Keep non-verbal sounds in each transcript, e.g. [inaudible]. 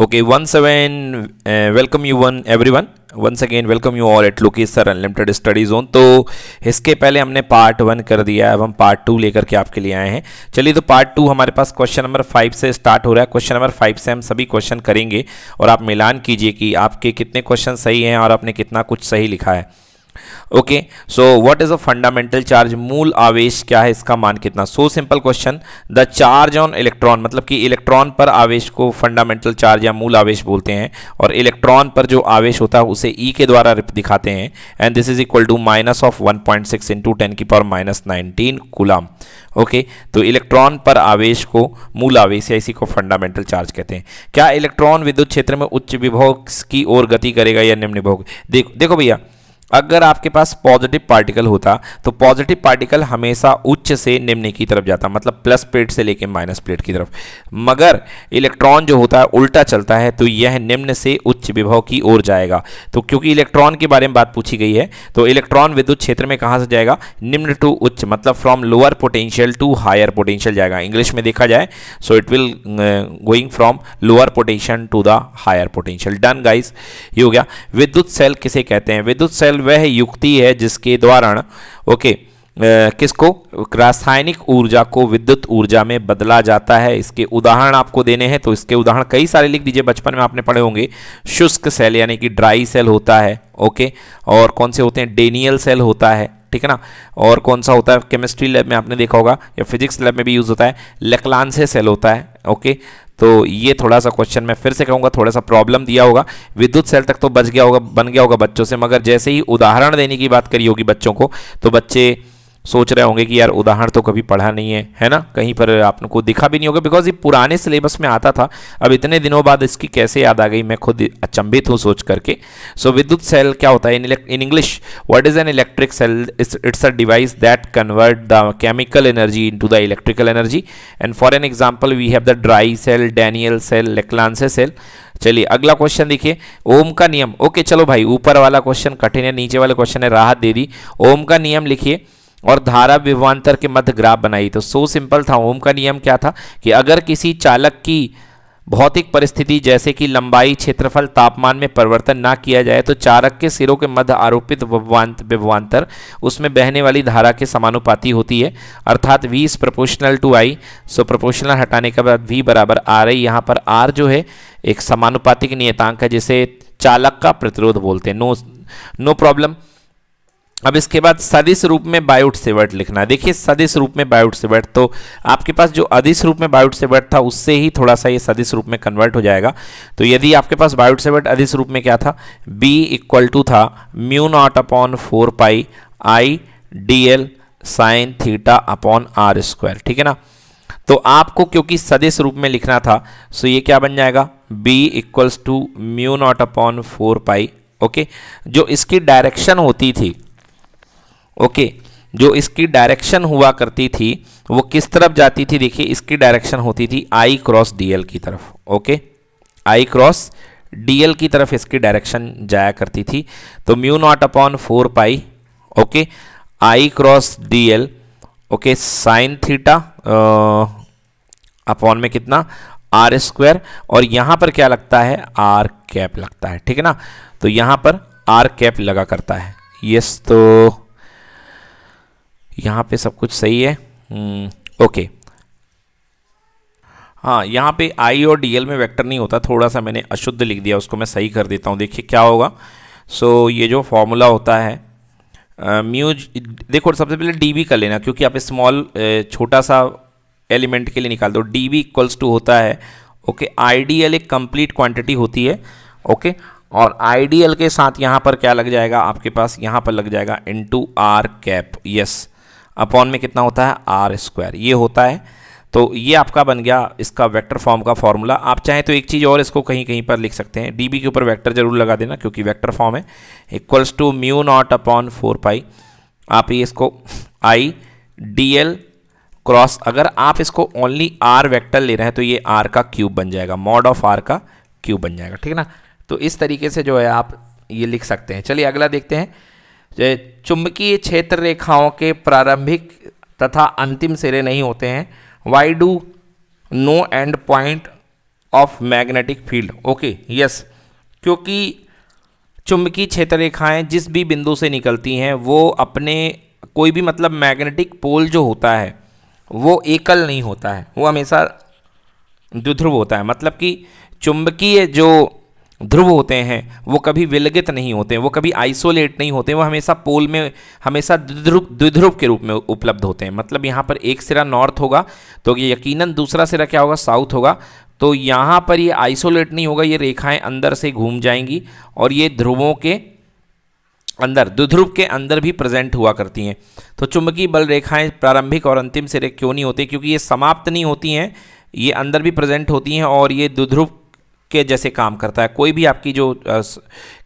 Okay one seven welcome you one everyone once again welcome you all at Lokesh sir unlimited study zone तो इसके पहले हमने part one कर दिया अब हम पार्ट टू लेकर के आपके लिए आए हैं चलिए तो पार्ट टू हमारे पास क्वेश्चन नंबर फाइव से स्टार्ट हो रहा है क्वेश्चन नंबर फाइव से हम सभी क्वेश्चन करेंगे और आप मिलान कीजिए कि आपके कितने क्वेश्चन सही हैं और आपने कितना कुछ सही लिखा है okay so what is a fundamental charge मूल आवेश क्या है इसका मान कितना so simple question the charge on electron मतलब कि इलेक्ट्रॉन पर आवेश को फंडामेंटल चार्ज या मूल आवेश बोलते हैं और इलेक्ट्रॉन पर जो आवेश होता है उसे ई e के द्वारा दिखाते हैं and this is equal to minus of one point six into ten की power minus nineteen coulomb okay तो इलेक्ट्रॉन पर आवेश को मूल आवेश या इसी को फंडामेंटल चार्ज कहते हैं क्या इलेक्ट्रॉन विद्युत क्षेत्र में उच्च विभोग की ओर गति करेगा या निम्न विभोग देखो देखो भैया अगर आपके पास पॉजिटिव पार्टिकल होता तो पॉजिटिव पार्टिकल हमेशा उच्च से निम्न की तरफ जाता मतलब प्लस प्लेट से लेकर माइनस प्लेट की तरफ मगर इलेक्ट्रॉन जो होता है उल्टा चलता है तो यह निम्न से उच्च विभव की ओर जाएगा तो क्योंकि इलेक्ट्रॉन के बारे में बात पूछी गई है तो इलेक्ट्रॉन विद्युत क्षेत्र में कहाँ से जाएगा निम्न टू उच्च मतलब from lower potential to higher potential जाएगा इंग्लिश में देखा जाए so it will going from lower potential to the higher potential done guys ये हो गया विद्युत सेल किसे कहते हैं विद्युत सेल केवल वह युक्ति है जिसके द्वारा ओके किसको रासायनिक ऊर्जा को विद्युत ऊर्जा में बदला जाता है इसके उदाहरण आपको देने हैं तो इसके उदाहरण कई सारे लिख दीजिए बचपन में आपने पढ़े होंगे शुष्क सेल यानी कि ड्राई सेल होता है ओके और कौन से होते हैं डेनियल सेल होता है ठीक है ना और कौन सा होता है केमिस्ट्री लैब में आपने देखा होगा या फिजिक्स लैब में भी यूज़ होता है लेकलानसे सेल होता है ओके तो ये थोड़ा सा क्वेश्चन मैं फिर से कहूँगा थोड़ा सा प्रॉब्लम दिया होगा विद्युत सेल तक तो बच गया होगा बन गया होगा बच्चों से मगर जैसे ही उदाहरण देने की बात करी होगी बच्चों को तो बच्चे सोच रहे होंगे कि यार उदाहरण तो कभी पढ़ा नहीं है है ना कहीं पर आपको दिखा भी नहीं होगा बिकॉज ये पुराने सिलेबस में आता था अब इतने दिनों बाद इसकी कैसे याद आ गई मैं खुद अचंभित हूँ सोच करके सो विद्युत सेल क्या होता है in English what is an electric cell it's a device that convert the chemical energy in the electrical energy and for an example we have the dry cell Daniel cell Leclanche cell चलिए अगला question देखिए ओम का नियम okay चलो भाई ऊपर वाला question कठिन है नीचे वाले क्वेश्चन है राहत दे दी ओम का नियम लिखिए और धारा विभवान्तर के मध्य ग्राफ बनाई तो सो सिंपल था ओम का नियम क्या था कि अगर किसी चालक की भौतिक परिस्थिति जैसे कि लंबाई क्षेत्रफल तापमान में परिवर्तन ना किया जाए तो चारक के सिरों के मध्य आरोपित विभवान्त विभवान्तर उसमें बहने वाली धारा के समानुपाती होती है अर्थात v is proportional to I so proportional हटाने के बाद v बराबर आर आई यहाँ पर r जो है एक समानुपातिक नियतांक है जिसे चालक का प्रतिरोध बोलते हैं नो नो प्रॉब्लम अब इसके बाद सदिश रूप में बायोट सेवर्ट लिखना है देखिए सदिश रूप में बायोट सेवर्ट तो आपके पास जो अधिस रूप में बायोट सेवर्ट था उससे ही थोड़ा सा ये सदिश रूप में कन्वर्ट हो जाएगा तो यदि आपके पास बायोट सेवर्ट अधिस रूप में क्या था b इक्वल टू था mu naught upon four pi I D L sine theta upon R square ठीक है ना तो आपको क्योंकि सदिश रूप में लिखना था सो ये क्या बन जाएगा B equals to mu naught upon four pi okay जो इसकी डायरेक्शन होती थी ओके जो इसकी डायरेक्शन हुआ करती थी वो किस तरफ जाती थी देखिए इसकी डायरेक्शन होती थी आई क्रॉस डीएल की तरफ ओके आई क्रॉस डीएल की तरफ इसकी डायरेक्शन जाया करती थी तो mu naught upon four pi okay I cross DL okay sine theta upon में कितना आर स्क्वायर और यहाँ पर क्या लगता है आर कैप लगता है ठीक है ना तो यहाँ पर आर कैप लगा करता है यस तो यहाँ पे सब कुछ सही है ओके हम्म, हाँ यहाँ पे आई और डी में वेक्टर नहीं होता थोड़ा सा मैंने अशुद्ध लिख दिया उसको मैं सही कर देता हूँ देखिए क्या होगा सो so, ये जो फॉर्मूला होता है म्यूज देखो सबसे पहले डी का लेना क्योंकि आप स्मॉल छोटा सा एलिमेंट के लिए निकाल दो डी बी इक्वल्स टू होता है ओके आईडीएल एक कंप्लीट क्वांटिटी होती है ओके और आईडीएल के साथ यहाँ पर क्या लग जाएगा आपके पास यहाँ पर लग जाएगा into R cap yes upon में कितना होता है आर स्क्वायर ये होता है तो ये आपका बन गया इसका वेक्टर फॉर्म का फॉर्मूला आप चाहें तो एक चीज़ और इसको कहीं कहीं पर लिख सकते हैं डी के ऊपर वैक्टर जरूर लगा देना क्योंकि वैक्टर फॉर्म है equals to mu naught upon four pi आप ये इसको आई डी एल क्रॉस अगर आप इसको ओनली आर वेक्टर ले रहे हैं तो ये आर का क्यूब बन जाएगा मॉड ऑफ आर का क्यूब बन जाएगा ठीक है ना तो इस तरीके से जो है आप ये लिख सकते हैं चलिए अगला देखते हैं चुंबकीय क्षेत्र रेखाओं के प्रारंभिक तथा अंतिम सिरे नहीं होते हैं why do no end point of magnetic field okay yes क्योंकि चुंबकीय क्षेत्र रेखाएं जिस भी बिंदु से निकलती हैं वो अपने कोई भी मतलब मैग्नेटिक पोल जो होता है वो एकल नहीं होता है वो हमेशा द्विध्रुव होता है मतलब कि चुंबकीय जो ध्रुव होते हैं वो कभी विलगित नहीं होते वो कभी आइसोलेट नहीं होते वो हमेशा पोल में हमेशा द्विध्रुव द्विध्रुव के रूप में उपलब्ध होते हैं मतलब यहाँ पर एक सिरा नॉर्थ होगा तो ये यकीनन दूसरा सिरा क्या होगा साउथ होगा तो यहाँ पर ये आइसोलेट नहीं होगा ये रेखाएं अंदर से घूम जाएंगी और ये ध्रुवों के अंदर द्विध्रुव के अंदर भी प्रेजेंट हुआ करती हैं तो चुंबकीय बल रेखाएँ प्रारंभिक और अंतिम सिरे क्यों नहीं होते क्योंकि ये समाप्त नहीं होती हैं ये अंदर भी प्रेजेंट होती हैं और ये द्विध्रुव के जैसे काम करता है कोई भी आपकी जो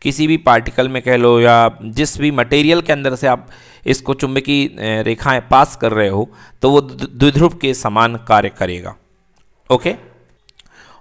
किसी भी पार्टिकल में कह लो या जिस भी मटेरियल के अंदर से आप इसको चुंबकीय रेखाएं पास कर रहे हो तो वो द्विध्रुव के समान कार्य करेगा ओके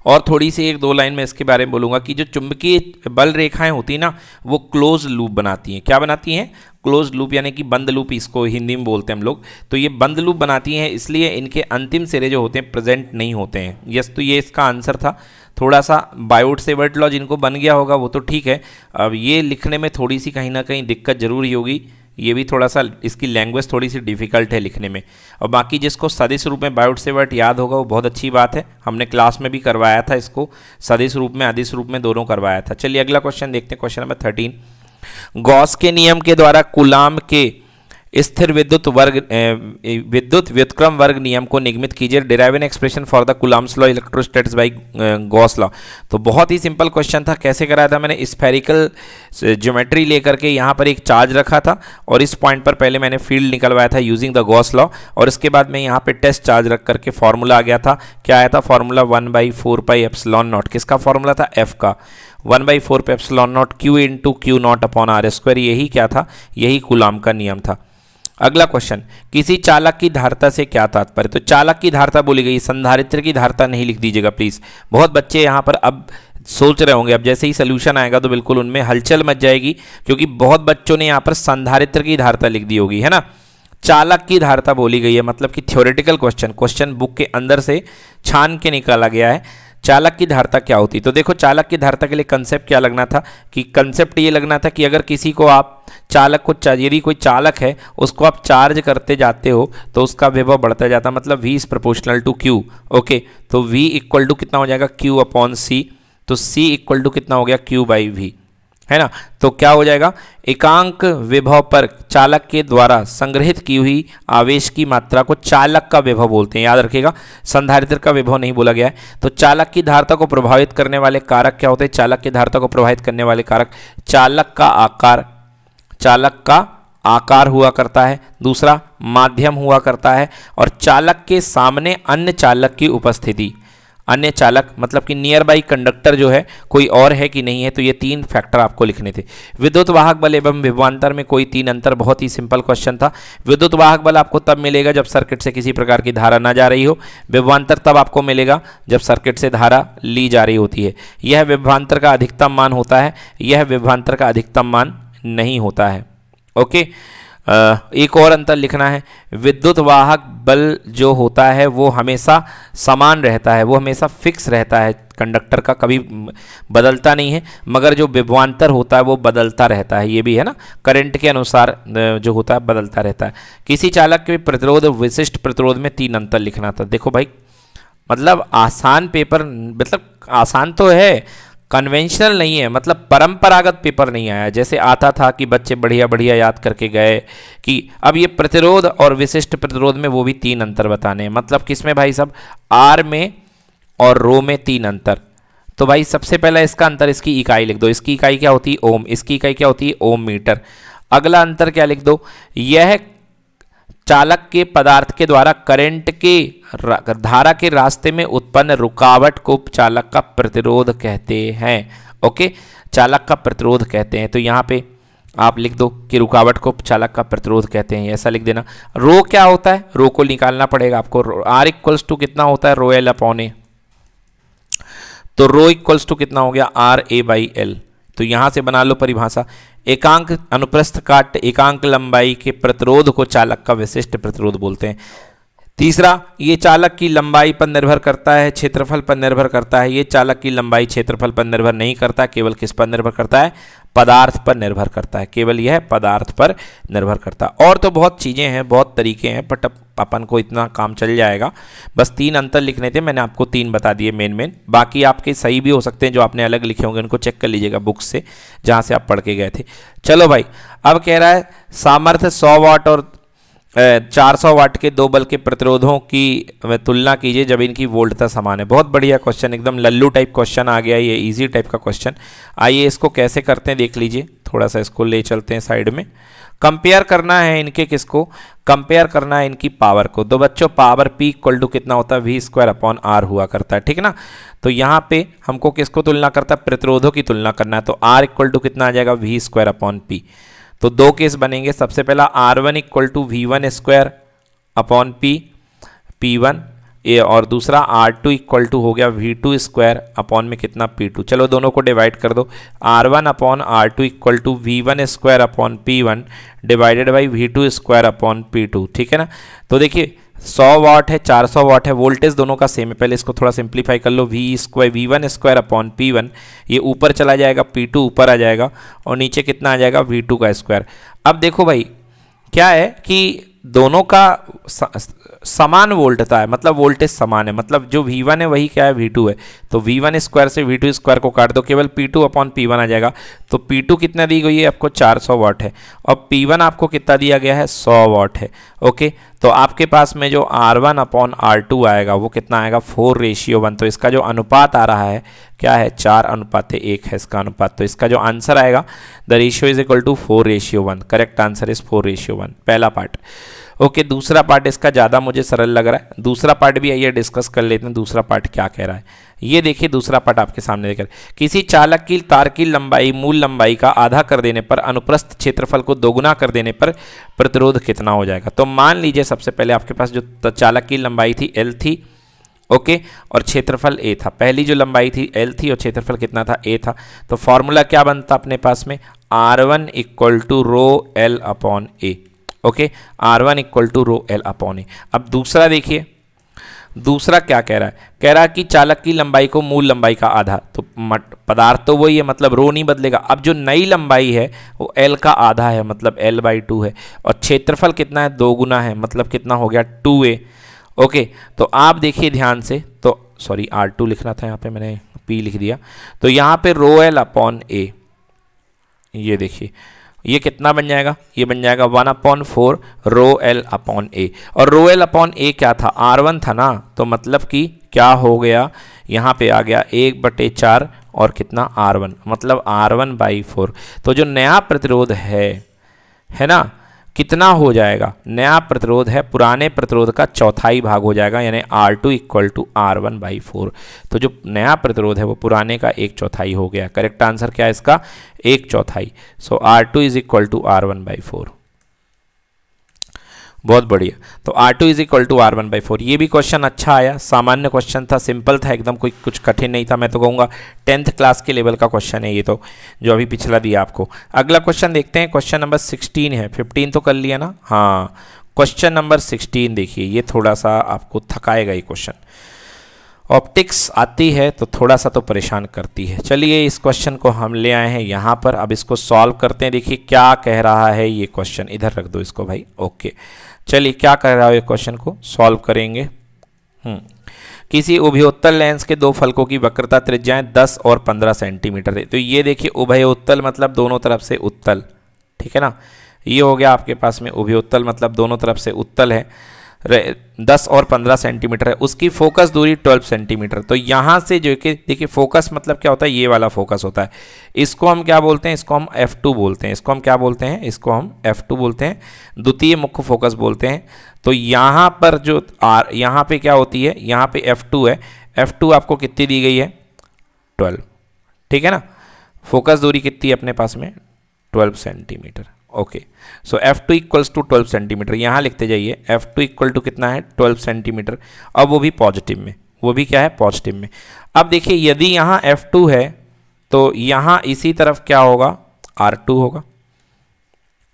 और थोड़ी सी एक दो लाइन में इसके बारे में बोलूँगा कि जो चुंबकीय बल रेखाएं होती हैं ना वो क्लोज लूप बनाती हैं क्या बनाती हैं क्लोज लूप यानी कि बंद लूप इसको हिंदी में बोलते हैं हम लोग तो ये बंद लूप बनाती हैं इसलिए इनके अंतिम सिरे जो होते हैं प्रेजेंट नहीं होते हैं यस तो ये इसका आंसर था थोड़ा सा बायोट सेवर्ट लॉ जिनको बन गया होगा वो तो ठीक है अब ये लिखने में थोड़ी सी कहीं ना कहीं दिक्कत ज़रूरी होगी ये भी थोड़ा सा इसकी लैंग्वेज थोड़ी सी डिफ़िकल्ट है लिखने में और बाकी जिसको सदिश रूप में बायोट से वर्ट याद होगा वो बहुत अच्छी बात है हमने क्लास में भी करवाया था इसको सदिश रूप में अधिस रूप में दोनों करवाया था चलिए अगला क्वेश्चन देखते हैं क्वेश्चन नंबर थर्टीन गॉस के नियम के द्वारा गुलाम के स्थिर विद्युत वर्ग विद्युत व्युतक्रम वर्ग नियम को निगमित कीजिए deriving expression for the Coulomb's law electrostatics by Gauss law तो बहुत ही सिंपल क्वेश्चन था कैसे कराया था मैंने स्फेरिकल ज्योमेट्री लेकर के यहाँ पर एक चार्ज रखा था और इस पॉइंट पर पहले मैंने फील्ड निकलवाया था यूजिंग द गॉस लॉ और इसके बाद मैं यहाँ पर टेस्ट चार्ज रख करके फॉर्मूला आ गया था क्या आया था formula one by four pi epsilon naught किसका फॉर्मूला था एफ का one by four pi epsilon naught Q into Q naught upon R square यही क्या था यही कुलाम का नियम था अगला क्वेश्चन किसी चालक की धारता से क्या तात्पर्य तो चालक की धारता बोली गई संधारित्र की धारता नहीं लिख दीजिएगा प्लीज़ बहुत बच्चे यहाँ पर अब सोच रहे होंगे अब जैसे ही सोल्यूशन आएगा तो बिल्कुल उनमें हलचल मच जाएगी क्योंकि बहुत बच्चों ने यहाँ पर संधारित्र की धारता लिख दी होगी है ना चालक की धारता बोली गई है मतलब कि थ्योरेटिकल क्वेश्चन क्वेश्चन बुक के अंदर से छान के निकाला गया है चालक की धारता क्या होती तो देखो चालक की धारता के लिए कंसेप्ट क्या लगना था कि कंसेप्ट ये लगना था कि अगर किसी को आप चालक को यदि कोई चालक है उसको आप चार्ज करते जाते हो तो उसका विभव बढ़ता जाता मतलब V is proportional to Q okay तो वी इक्वल टू कितना हो जाएगा क्यू अपॉन सी तो सी इक्वल टू कितना हो गया क्यू बाई वी है ना तो क्या हो जाएगा एकांक विभव पर चालक के द्वारा संग्रहित की हुई आवेश की मात्रा को चालक का विभव बोलते हैं याद रखिएगा संधारित्र का विभव नहीं बोला गया है तो चालक की धारता को प्रभावित करने वाले कारक क्या होते हैं चालक की धारता को प्रभावित करने वाले कारक चालक का आकार चालक का आकार हुआ करता है दूसरा माध्यम हुआ करता है और चालक के सामने अन्य चालक की उपस्थिति अन्य चालक मतलब कि नियर बाई कंडक्टर जो है कोई और है कि नहीं है तो ये तीन फैक्टर आपको लिखने थे विद्युत वाहक बल एवं विभवान्तर में कोई तीन अंतर बहुत ही सिंपल क्वेश्चन था विद्युत वाहक बल आपको तब मिलेगा जब सर्किट से किसी प्रकार की धारा ना जा रही हो विभवान्तर तब आपको मिलेगा जब सर्किट से धारा ली जा रही होती है यह विभवान्तर का अधिकतम मान होता है यह विभवान्तर का अधिकतम मान नहीं होता है ओके okay? एक और अंतर लिखना है विद्युत वाहक बल जो होता है वो हमेशा समान रहता है वो हमेशा फिक्स रहता है कंडक्टर का कभी बदलता नहीं है मगर जो विभवान्तर होता है वो बदलता रहता है ये भी है ना करंट के अनुसार जो होता है बदलता रहता है किसी चालक के प्रतिरोध विशिष्ट प्रतिरोध में तीन अंतर लिखना था देखो भाई मतलब आसान पेपर मतलब आसान तो है कन्वेंशनल नहीं है मतलब परंपरागत पेपर नहीं आया जैसे आता था कि बच्चे बढ़िया बढ़िया याद करके गए कि अब ये प्रतिरोध और विशिष्ट प्रतिरोध में वो भी तीन अंतर बताने हैं मतलब किस में भाई सब आर में और रो में तीन अंतर तो भाई सबसे पहला इसका अंतर इसकी इकाई लिख दो इसकी इकाई क्या होती है ओम इसकी इकाई क्या होती है ओम मीटर अगला अंतर क्या लिख दो यह चालक के पदार्थ के द्वारा करंट के धारा के रास्ते में उत्पन्न रुकावट को चालक का प्रतिरोध कहते हैं ओके चालक का प्रतिरोध कहते हैं तो यहाँ पे आप लिख दो कि रुकावट को चालक का प्रतिरोध कहते हैं ऐसा लिख देना रो क्या होता है रो को निकालना पड़ेगा आपको आर इक्वल्स टू कितना होता है रो एल अपॉन ए तो रो इक्वल्स टू कितना हो गया आर ए बाई एल तो यहाँ से बना लो परिभाषा एकांक अनुप्रस्थ काट एकांक लंबाई के प्रतिरोध को चालक का विशिष्ट प्रतिरोध बोलते हैं तीसरा ये चालक की लंबाई पर निर्भर करता है क्षेत्रफल पर निर्भर करता है ये चालक की लंबाई क्षेत्रफल पर निर्भर नहीं करता केवल किस पर निर्भर करता है पदार्थ पर निर्भर करता है केवल यह पदार्थ पर निर्भर करता है और तो बहुत चीज़ें हैं बहुत तरीके हैं बट अपन को इतना काम चल जाएगा बस तीन अंतर लिखने थे मैंने आपको तीन बता दिए मेन मेन बाकी आपके सही भी हो सकते हैं जो आपने अलग लिखे होंगे उनको चेक कर लीजिएगा बुक से जहाँ से आप पढ़ के गए थे चलो भाई अब कह रहा है सामर्थ्य सौ वाट और 400 वाट के दो बल के प्रतिरोधों की तुलना कीजिए जब इनकी वोल्टता समान है बहुत बढ़िया क्वेश्चन एकदम लल्लू टाइप क्वेश्चन आ गया ये इजी टाइप का क्वेश्चन आइए इसको कैसे करते हैं देख लीजिए थोड़ा सा इसको ले चलते हैं साइड में कंपेयर करना है इनके किसको कंपेयर करना है इनकी पावर को तो बच्चों पावर पी इक्वल टू कितना होता है वी स्क्वायर अपॉन आर हुआ करता है ठीक ना तो यहाँ पे हमको किसको तुलना करता है प्रतिरोधों की तुलना करना है तो आर इक्वल टू कितना आ जाएगा वी स्क्वायर अपॉन पी तो दो केस बनेंगे सबसे पहला R one equal to V one square upon P P one A और दूसरा आर टू इक्वल टू हो गया वी टू स्क्वायर अपॉन में कितना पी टू चलो दोनों को डिवाइड कर दो R one upon R two equal to V one square upon P one divided by V two square upon P two ठीक है ना तो देखिए सौ वाट है चार सौ वाट है वोल्टेज दोनों का सेम है पहले इसको थोड़ा सिंप्लीफाई कर लो V square V one square upon P one ये ऊपर चला जाएगा पी टू ऊपर आ जाएगा और नीचे कितना आ जाएगा वी टू का स्क्वायर अब देखो भाई क्या है कि दोनों का समान वोल्टता है मतलब वोल्टेज समान है मतलब जो वी वन है वही क्या है वी टू है तो वी वन स्क्वायर से वी टू स्क्वायर को काट दो केवल P two upon P one आ जाएगा तो पी टू कितना दी गई है आपको चार सौ वॉट है और पी वन आपको कितना दिया गया है सौ वॉट है ओके तो आपके पास में जो R one upon R two आएगा वो कितना आएगा फोर रेशियो वन तो इसका जो अनुपात आ रहा है क्या है चार अनुपात एक है इसका अनुपात तो इसका जो आंसर आएगा the ratio is equal to four ratio one correct answer is four ratio one पहला पार्ट ओके दूसरा पार्ट इसका ज़्यादा मुझे सरल लग रहा है दूसरा पार्ट भी आइए डिस्कस कर लेते हैं दूसरा पार्ट क्या कह रहा है ये देखिए दूसरा पार्ट आपके सामने देख रहे किसी चालक की तार की लंबाई मूल लंबाई का आधा कर देने पर अनुप्रस्थ क्षेत्रफल को दोगुना कर देने पर प्रतिरोध कितना हो जाएगा तो मान लीजिए सबसे पहले आपके पास जो चालक की लंबाई थी एल थी ओके और क्षेत्रफल ए था पहली जो लंबाई थी एल थी और क्षेत्रफल कितना था ए था तो फॉर्मूला क्या बनता अपने पास में R one equal to rho L upon A okay R one equal to rho L upon A अब दूसरा देखिए दूसरा क्या कह रहा है कह रहा है कि चालक की लंबाई को मूल लंबाई का आधा तो पदार्थ तो वही है मतलब रो नहीं बदलेगा अब जो नई लंबाई है वो एल का आधा है मतलब एल बाई टू है और क्षेत्रफल कितना है दो गुना है मतलब कितना हो गया टू ए ओके तो आप देखिए ध्यान से तो सॉरी आर टू लिखना था यहाँ पे मैंने पी लिख दिया तो यहाँ पे रो एल अपॉन ए ये देखिए ये कितना बन जाएगा ये बन जाएगा one upon four rho L upon A और रो एल अपॉन ए क्या था आर वन था ना तो मतलब कि क्या हो गया यहाँ पे आ गया एक बटे चार और कितना आर वन मतलब आर वन बाई फोर तो जो नया प्रतिरोध है है ना कितना हो जाएगा नया प्रतिरोध है पुराने प्रतिरोध का चौथाई भाग हो जाएगा यानी R two equal to R one by four तो जो नया प्रतिरोध है वो पुराने का एक चौथाई हो गया करेक्ट आंसर क्या है इसका एक चौथाई so R two is equal to R one by four बहुत बढ़िया तो R two is equal to R one by four ये भी क्वेश्चन अच्छा आया सामान्य क्वेश्चन था सिंपल था एकदम कोई कुछ कठिन नहीं था मैं तो कहूँगा टेंथ क्लास के लेवल का क्वेश्चन है ये तो जो अभी पिछला दिया आपको अगला क्वेश्चन देखते हैं क्वेश्चन नंबर सिक्सटीन है फिफ्टीन तो कर लिया ना हाँ क्वेश्चन नंबर सिक्सटीन देखिए ये थोड़ा सा आपको थकाएगा ये क्वेश्चन ऑप्टिक्स आती है तो थोड़ा सा तो परेशान करती है चलिए इस क्वेश्चन को हम ले आए हैं यहाँ पर अब इसको सॉल्व करते हैं देखिए क्या कह रहा है ये क्वेश्चन इधर रख दो इसको भाई ओके चलिए क्या कह रहा है ये क्वेश्चन को सॉल्व करेंगे हम्म। किसी उभयोत्तल लेंस के दो फलकों की वक्रता त्रिज्याएं 10 और 15 सेंटीमीटर है तो ये देखिए उभयोत्तल मतलब दोनों तरफ से उत्तल ठीक है ना ये हो गया आपके पास में उभयोत्तल मतलब दोनों तरफ से उत्तल है दस और पंद्रह सेंटीमीटर है उसकी फोकस दूरी ट्वेल्व सेंटीमीटर तो यहाँ से जो कि देखिए फोकस मतलब क्या होता है ये वाला फोकस होता है इसको हम क्या बोलते हैं इसको हम एफ टू बोलते हैं इसको हम क्या बोलते हैं इसको हम एफ टू बोलते हैं द्वितीय मुख्य फोकस बोलते हैं तो यहाँ पर जो आर यहाँ पर क्या होती है यहाँ पर एफ टू है एफ टू आपको कितनी दी गई है ट्वेल्व ठीक है ना फोकस दूरी कितनी है अपने पास में twelve centimetre okay so F two equals to twelve centimetre यहाँ लिखते जाइए एफ टू इक्वल टू कितना है ट्वेल्व सेंटीमीटर अब वो भी पॉजिटिव में वो भी क्या है पॉजिटिव में अब देखिए यदि यहाँ एफ टू है तो यहाँ इसी तरफ क्या होगा आर टू होगा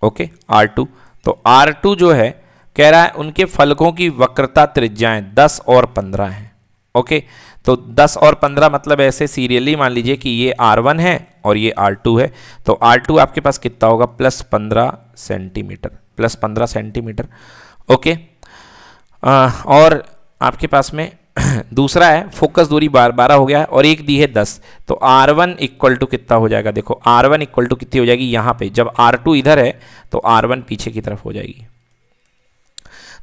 ओके आर टू तो आर टू जो है कह रहा है उनके फलकों की वक्रता त्रिज्याएँ दस और पंद्रह हैं ओके तो 10 और 15 मतलब ऐसे सीरियली मान लीजिए कि ये R1 है और ये R2 है तो R2 आपके पास कितना होगा plus 15 centimetre plus 15 centimetre okay आ, और आपके पास में [clears throat] दूसरा है फोकस दूरी बार बारह हो गया है और एक दी है दस तो आर वन इक्वल टू कितना हो जाएगा देखो आर वन इक्वल टू कितनी हो जाएगी यहाँ पे जब आर टू इधर है तो आर वन पीछे की तरफ हो जाएगी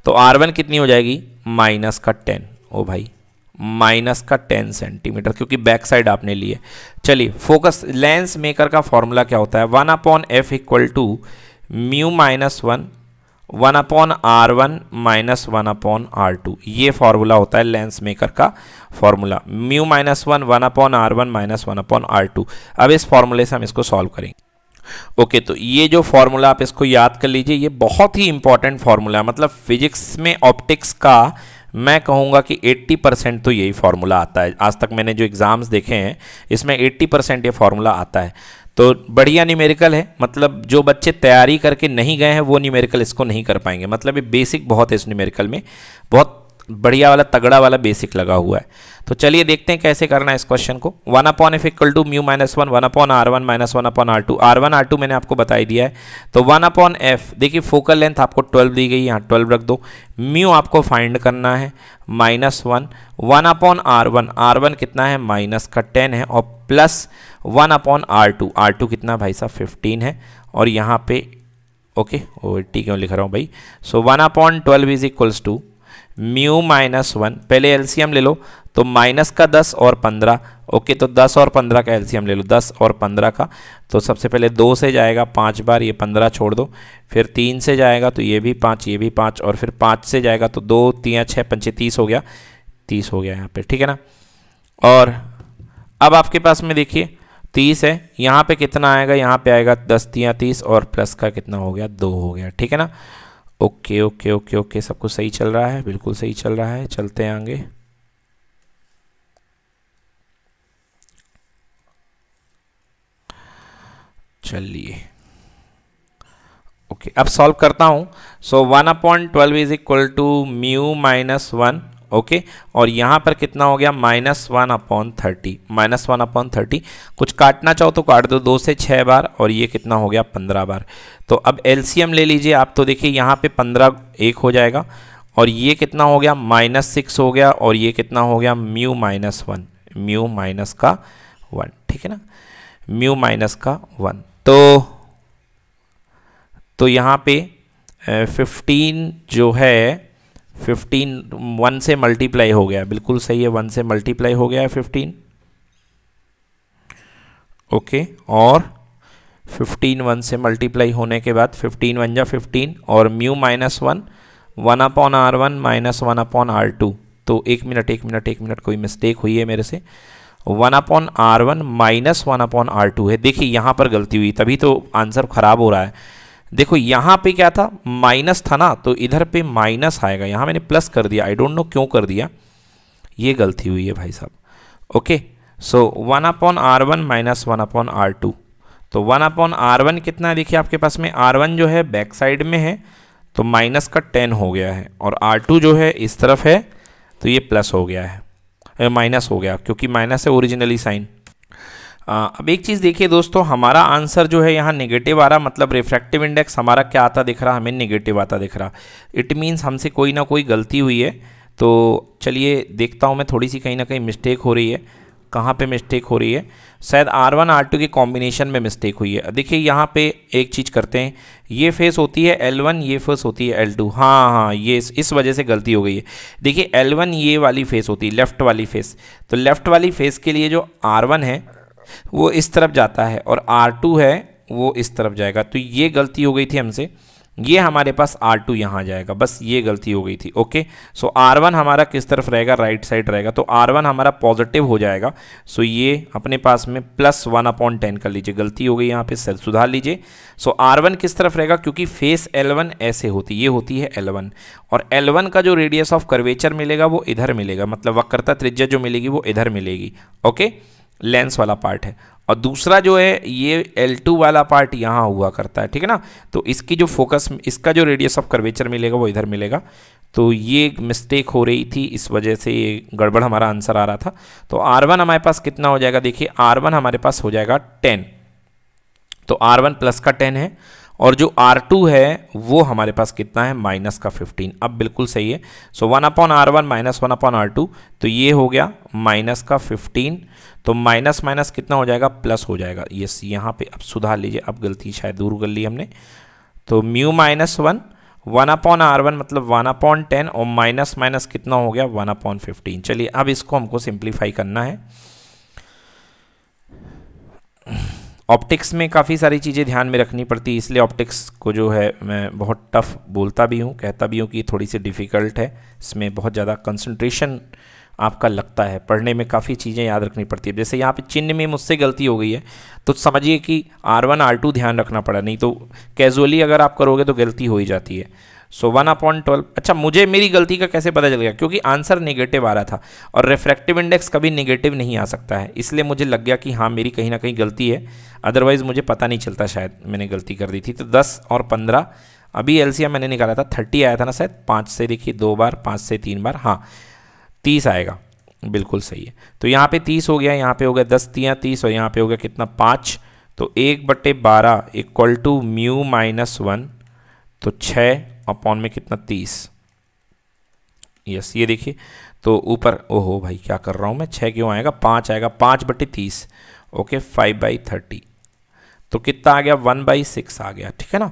तो आर वन कितनी हो जाएगी माइनस का टेन ओ भाई माइनस का टेन सेंटीमीटर क्योंकि बैक साइड आपने लिए चलिए फोकस लेंस मेकर का फॉर्मूला क्या होता है one upon F equal to mu minus one one upon R one minus one upon R two ये फार्मूला होता है लेंस मेकर का formula mu minus one one upon R one minus one upon R two अब इस फॉर्मूले से हम इसको सॉल्व करेंगे ओके okay, तो ये जो फॉर्मूला आप इसको याद कर लीजिए ये बहुत ही इंपॉर्टेंट फॉर्मूला है मतलब फिजिक्स में ऑप्टिक्स का मैं कहूँगा कि 80 परसेंट तो यही फार्मूला आता है आज तक मैंने जो एग्ज़ाम्स देखे हैं इसमें 80 परसेंट ये फार्मूला आता है तो बढ़िया न्यूमेरिकल है मतलब जो बच्चे तैयारी करके नहीं गए हैं वो न्यूमेरिकल इसको नहीं कर पाएंगे मतलब ये बेसिक बहुत है इस न्यूमेरिकल में बहुत बढ़िया वाला तगड़ा वाला बेसिक लगा हुआ है तो चलिए देखते हैं कैसे करना है इस क्वेश्चन को one upon F equal to mu minus one one upon R one minus one upon R two R one R two मैंने आपको बताई दिया है तो वन अपॉन एफ देखिए फोकल लेंथ आपको ट्वेल्व दी गई यहाँ ट्वेल्व रख दो म्यू आपको फाइंड करना है minus one one upon R one R one कितना है माइनस का टेन है और plus one upon R two R two कितना भाई साहब फिफ्टीन है और यहाँ पे ओके ओ टी क्यों लिख रहा हूँ भाई so one upon twelve is equals to mu minus one पहले एलसीएम ले लो तो माइनस का दस और पंद्रह ओके तो दस और पंद्रह का एलसीएम ले लो दस और पंद्रह का तो सबसे पहले दो से जाएगा पाँच बार ये पंद्रह छोड़ दो फिर तीन से जाएगा तो ये भी पाँच ये भी पाँच और फिर पाँच से जाएगा तो दो तीन छः पंचे तीस हो गया तीस हो गया यहाँ पे ठीक है ना और अब आपके पास में देखिए तीस है यहाँ पे कितना आएगा यहाँ पे आएगा दस तियाँ तीस और प्लस का कितना हो गया दो हो गया ठीक है ना ओके ओके ओके ओके सब कुछ सही चल रहा है बिल्कुल सही चल रहा है चलते हैं आगे चलिए ओके अब सॉल्व करता हूँ so one upon twelve is equal to mu minus one okay और यहाँ पर कितना हो गया minus one upon thirty minus one upon thirty कुछ काटना चाहो तो काट दो दो से छः बार और ये कितना हो गया पंद्रह बार तो अब एलसीएम ले लीजिए आप तो देखिए यहाँ पे पंद्रह एक हो जाएगा और ये कितना हो गया माइनस सिक्स हो गया और ये कितना हो गया mu minus one mu minus का वन ठीक है ना म्यू माइनस का वन तो तो यहाँ पे फिफ्टीन जो है फिफ्टीन वन से मल्टीप्लाई हो गया बिल्कुल सही है वन से मल्टीप्लाई हो गया है फिफ्टीन ओके और फिफ्टीन वन से मल्टीप्लाई होने के बाद फिफ्टीन वन जा फिफ्टीन और mu minus one one upon R one minus one upon R two तो एक मिनट एक मिनट एक मिनट कोई मिस्टेक हुई है मेरे से one upon R one minus one upon R two है देखिए यहाँ पर गलती हुई तभी तो आंसर ख़राब हो रहा है देखो यहाँ पे क्या था माइनस था ना तो इधर पे माइनस आएगा यहाँ मैंने प्लस कर दिया आई डोंट नो क्यों कर दिया ये गलती हुई है भाई साहब okay so one upon R one minus one upon R two तो वन अपॉन आर वन कितना देखिए आपके पास में आर वन जो है बैक साइड में है तो माइनस का टेन हो गया है और आर टू जो है इस तरफ है तो ये प्लस हो गया है माइनस हो गया क्योंकि माइनस है ओरिजिनली साइन आ, अब एक चीज़ देखिए दोस्तों हमारा आंसर जो है यहाँ नेगेटिव आ रहा मतलब रिफ्रैक्टिव इंडेक्स हमारा क्या आता दिख रहा हमें नेगेटिव आता दिख रहा इट मीन्स हमसे कोई ना कोई गलती हुई है तो चलिए देखता हूँ मैं थोड़ी सी कहीं ना कहीं मिस्टेक हो रही है कहाँ पे मिस्टेक हो रही है शायद आर वन आर टू के कॉम्बिनेशन में मिस्टेक हुई है देखिए यहाँ पे एक चीज़ करते हैं ये फेस होती है एल वन ये फेस होती है एल टू हाँ हाँ ये इस वजह से गलती हो गई है देखिए एल वन ये वाली फेस होती है लेफ़्ट वाली फेस तो लेफ़्ट वाली फेस के लिए जो आर वन है वो इस तरफ जाता है और आर टू है वो इस तरफ जाएगा तो ये गलती हो गई थी हमसे ये हमारे पास आर टू यहाँ जाएगा बस ये गलती हो गई थी ओके सो आर वन हमारा किस तरफ रहेगा राइट साइड रहेगा तो आर वन हमारा पॉजिटिव हो जाएगा सो ये अपने पास में प्लस वन अपॉन टेन कर लीजिए गलती हो गई यहाँ पे सर सुधार लीजिए सो आर वन किस तरफ रहेगा क्योंकि फेस L1 ऐसे होती ये होती है L1 और L1 का जो रेडियस ऑफ कर्वेचर मिलेगा वो इधर मिलेगा मतलब वक्रता त्रिज्या जो मिलेगी वो इधर मिलेगी ओके लेंस वाला पार्ट है और दूसरा जो है ये L2 वाला पार्ट यहाँ हुआ करता है ठीक है ना तो इसकी जो फोकस इसका जो रेडियस ऑफ कर्वेचर मिलेगा वो इधर मिलेगा तो ये मिस्टेक हो रही थी इस वजह से ये गड़बड़ हमारा आंसर आ रहा था तो R1 हमारे पास कितना हो जाएगा देखिए R1 हमारे पास हो जाएगा 10 तो R1 प्लस का 10 है और जो R2 है वो हमारे पास कितना है माइनस का 15 अब बिल्कुल सही है so one upon R one minus one upon R two तो ये हो गया माइनस का फिफ्टीन तो माइनस माइनस कितना हो जाएगा प्लस हो जाएगा ये यहाँ पे अब सुधार लीजिए अब गलती शायद दूर कर ली हमने तो mu minus one one upon R one मतलब वन अपॉन टेन और माइनस माइनस कितना हो गया वन अपॉन फिफ्टीन चलिए अब इसको हमको सिंप्लीफाई करना है ऑप्टिक्स में काफ़ी सारी चीज़ें ध्यान में रखनी पड़ती है इसलिए ऑप्टिक्स को जो है मैं बहुत टफ बोलता भी हूँ कहता भी हूँ कि थोड़ी सी डिफ़िकल्ट है इसमें बहुत ज़्यादा कंसंट्रेशन आपका लगता है पढ़ने में काफ़ी चीज़ें याद रखनी पड़ती है जैसे यहाँ पे चिन्ह में मुझसे गलती हो गई है तो समझिए कि आर वन आर टू ध्यान रखना पड़ा नहीं तो कैजुअली अगर आप करोगे तो गलती हो ही जाती है सो वन अपॉन ट्वेल्व अच्छा मुझे मेरी गलती का कैसे पता चल गया क्योंकि आंसर नेगेटिव आ रहा था और रिफ्रैक्टिव इंडेक्स कभी नेगेटिव नहीं आ सकता है इसलिए मुझे लग गया कि हाँ मेरी कहीं ना कहीं गलती है अदरवाइज़ मुझे पता नहीं चलता शायद मैंने गलती कर दी थी तो दस और पंद्रह अभी एल मैंने निकाला था थर्टी आया था ना शायद पाँच से देखिए दो बार पाँच से तीन बार हाँ तीस आएगा बिल्कुल सही है तो यहाँ पे तीस हो गया यहाँ पे हो गया दस तिया तीस और यहाँ पे हो गया कितना पाँच तो एक बट्टे बारह equal to mu minus one तो छः अपॉन में कितना तीस यस ये देखिए तो ऊपर ओहो भाई क्या कर रहा हूँ मैं छः क्यों आएगा पाँच आएगा पाँच बटे तीस ओके फाइव बाई थर्टी तो कितना आ गया वन बाई सिक्स आ गया ठीक है ना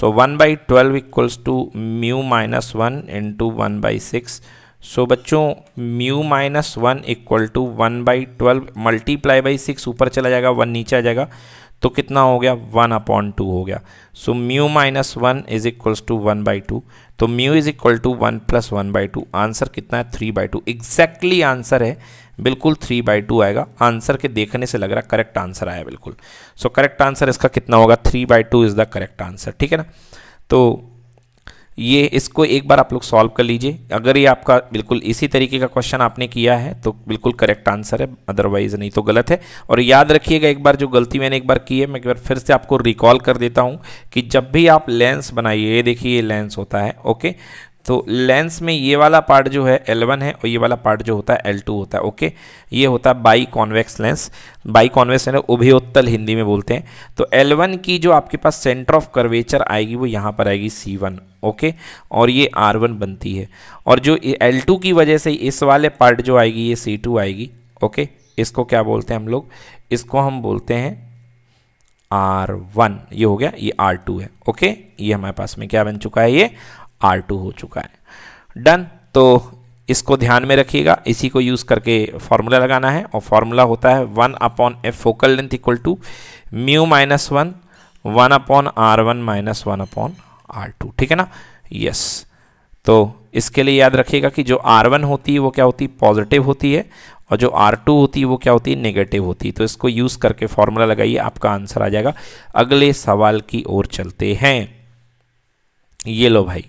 so one by twelve equals to mu minus one into one by six so so, बच्चों mu minus one equal to one by twelve multiply by six ऊपर चला जाएगा वन नीचे आ जाएगा तो कितना हो गया वन अपॉन टू हो गया so mu minus one is equals to one by two तो mu is equal to one plus one by two answer कितना है three by two exactly answer है बिल्कुल थ्री बाई टू आएगा answer के देखने से लग रहा है करेक्ट आंसर आया बिल्कुल सो करेक्ट आंसर इसका कितना होगा three by two is the correct answer ठीक है ना तो ये इसको एक बार आप लोग सॉल्व कर लीजिए अगर ये आपका बिल्कुल इसी तरीके का क्वेश्चन आपने किया है तो बिल्कुल करेक्ट आंसर है अदरवाइज नहीं तो गलत है और याद रखिएगा एक बार जो गलती मैंने एक बार की है मैं एक बार फिर से आपको रिकॉल कर देता हूँ कि जब भी आप लेंस बनाइए ये देखिए ये लेंस होता है ओके तो लेंस में ये वाला पार्ट जो है L1 है और ये वाला पार्ट जो होता है L2 होता है ओके ये होता है biconvex lens biconvex lens उभयोत्तल हिंदी में बोलते हैं तो L1 की जो आपके पास सेंटर ऑफ कर्वेचर आएगी वो यहाँ पर आएगी C1 ओके और ये R1 बनती है और जो L2 की वजह से इस वाले पार्ट जो आएगी ये सी आएगी ओके इसको क्या बोलते हैं हम लोग इसको हम बोलते हैं आर वन ये हो गया ये आर टू है ओके ये हमारे पास में क्या बन चुका है ये आर टू हो चुका है डन तो इसको ध्यान में रखिएगा इसी को यूज़ करके फार्मूला लगाना है और फार्मूला होता है one upon F focal length equal to mu minus one one upon R one minus one upon R two ठीक है ना यस तो इसके लिए याद रखिएगा कि जो आर वन होती है वो क्या होती है पॉजिटिव होती है और जो आर टू होती है वो क्या होती है नेगेटिव होती है तो इसको यूज़ करके फॉर्मूला लगाइए आपका आंसर आ जाएगा अगले सवाल की ओर चलते हैं ये लो भाई